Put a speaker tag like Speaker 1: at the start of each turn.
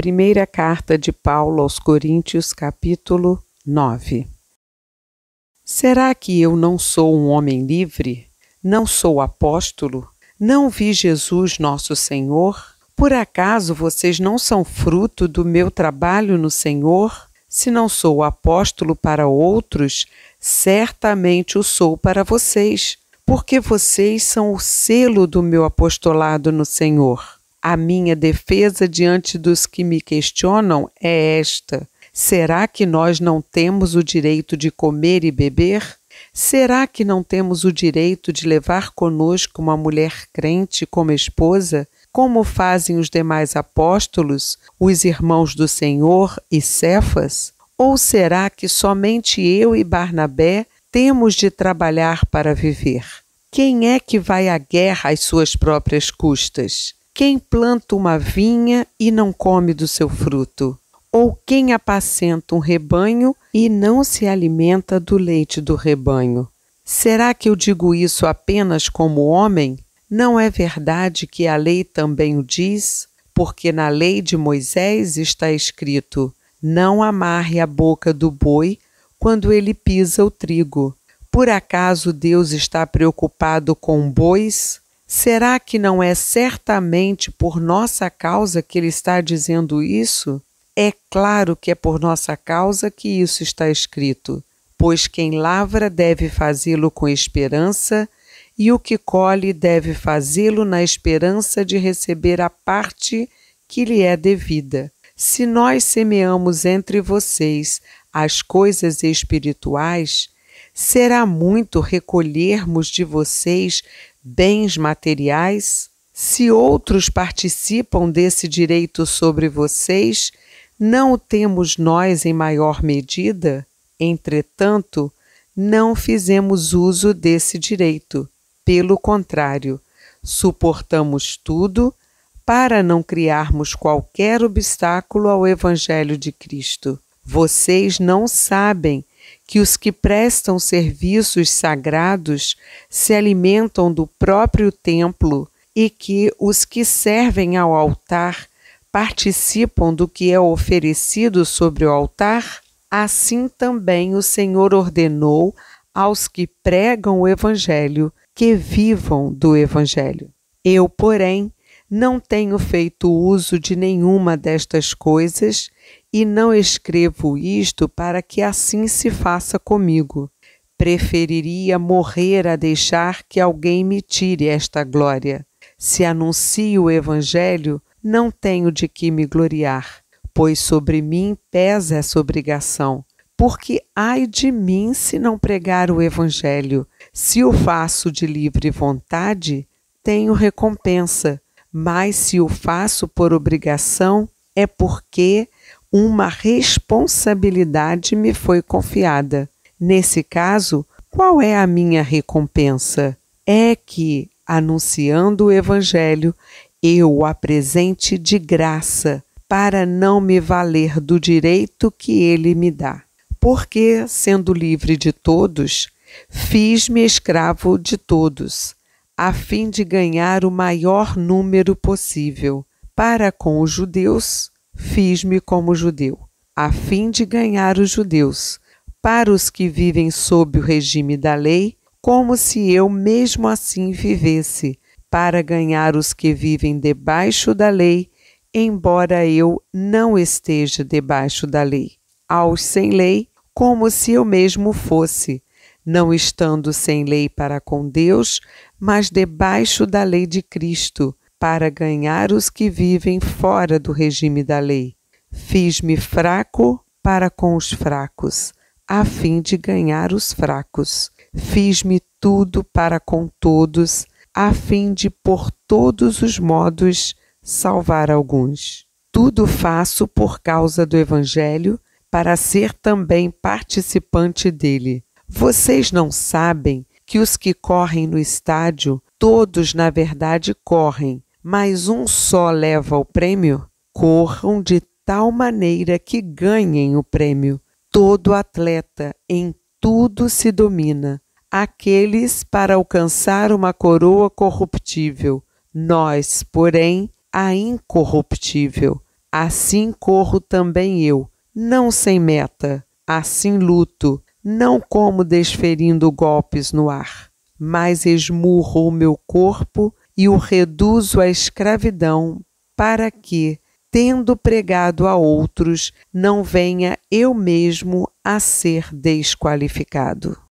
Speaker 1: Primeira carta de Paulo aos Coríntios, capítulo 9. Será que eu não sou um homem livre? Não sou apóstolo? Não vi Jesus nosso Senhor? Por acaso vocês não são fruto do meu trabalho no Senhor? Se não sou apóstolo para outros, certamente o sou para vocês, porque vocês são o selo do meu apostolado no Senhor. A minha defesa diante dos que me questionam é esta: será que nós não temos o direito de comer e beber? Será que não temos o direito de levar conosco uma mulher crente como esposa, como fazem os demais apóstolos, os irmãos do Senhor e Cefas? Ou será que somente eu e Barnabé temos de trabalhar para viver? Quem é que vai à guerra às suas próprias custas? Quem planta uma vinha e não come do seu fruto? Ou quem apacenta um rebanho e não se alimenta do leite do rebanho? Será que eu digo isso apenas como homem? Não é verdade que a lei também o diz? Porque na lei de Moisés está escrito: Não amarre a boca do boi quando ele pisa o trigo. Por acaso Deus está preocupado com bois? Será que não é certamente por nossa causa que ele está dizendo isso? É claro que é por nossa causa que isso está escrito, pois quem lavra deve fazê-lo com esperança, e o que colhe deve fazê-lo na esperança de receber a parte que lhe é devida. Se nós semeamos entre vocês as coisas espirituais, será muito recolhermos de vocês bens materiais, se outros participam desse direito sobre vocês, não o temos nós em maior medida? Entretanto, não fizemos uso desse direito. Pelo contrário, suportamos tudo para não criarmos qualquer obstáculo ao Evangelho de Cristo. Vocês não sabem que os que prestam serviços sagrados se alimentam do próprio templo e que os que servem ao altar participam do que é oferecido sobre o altar? Assim também o Senhor ordenou aos que pregam o Evangelho que vivam do Evangelho. Eu, porém, não tenho feito uso de nenhuma destas coisas, e não escrevo isto para que assim se faça comigo. Preferiria morrer a deixar que alguém me tire esta glória. Se anuncio o Evangelho, não tenho de que me gloriar, pois sobre mim pesa essa obrigação. Porque ai de mim se não pregar o Evangelho. Se o faço de livre vontade, tenho recompensa, mas se o faço por obrigação, é porque uma responsabilidade me foi confiada. Nesse caso, qual é a minha recompensa? É que, anunciando o Evangelho, eu o apresente de graça, para não me valer do direito que ele me dá. Porque, sendo livre de todos, fiz-me escravo de todos, a fim de ganhar o maior número possível, para com os judeus Fiz-me como judeu, a fim de ganhar os judeus, para os que vivem sob o regime da lei, como se eu mesmo assim vivesse, para ganhar os que vivem debaixo da lei, embora eu não esteja debaixo da lei. Aos sem lei, como se eu mesmo fosse, não estando sem lei para com Deus, mas debaixo da lei de Cristo para ganhar os que vivem fora do regime da lei. Fiz-me fraco para com os fracos, a fim de ganhar os fracos. Fiz-me tudo para com todos, a fim de, por todos os modos, salvar alguns. Tudo faço por causa do Evangelho, para ser também participante dele. Vocês não sabem que os que correm no estádio, todos na verdade correm, mas um só leva o prêmio, corram de tal maneira que ganhem o prêmio. Todo atleta em tudo se domina. Aqueles para alcançar uma coroa corruptível, nós, porém, a incorruptível. Assim corro também eu, não sem meta, assim luto, não como desferindo golpes no ar, mas esmurro o meu corpo e o reduzo à escravidão, para que, tendo pregado a outros, não venha eu mesmo a ser desqualificado.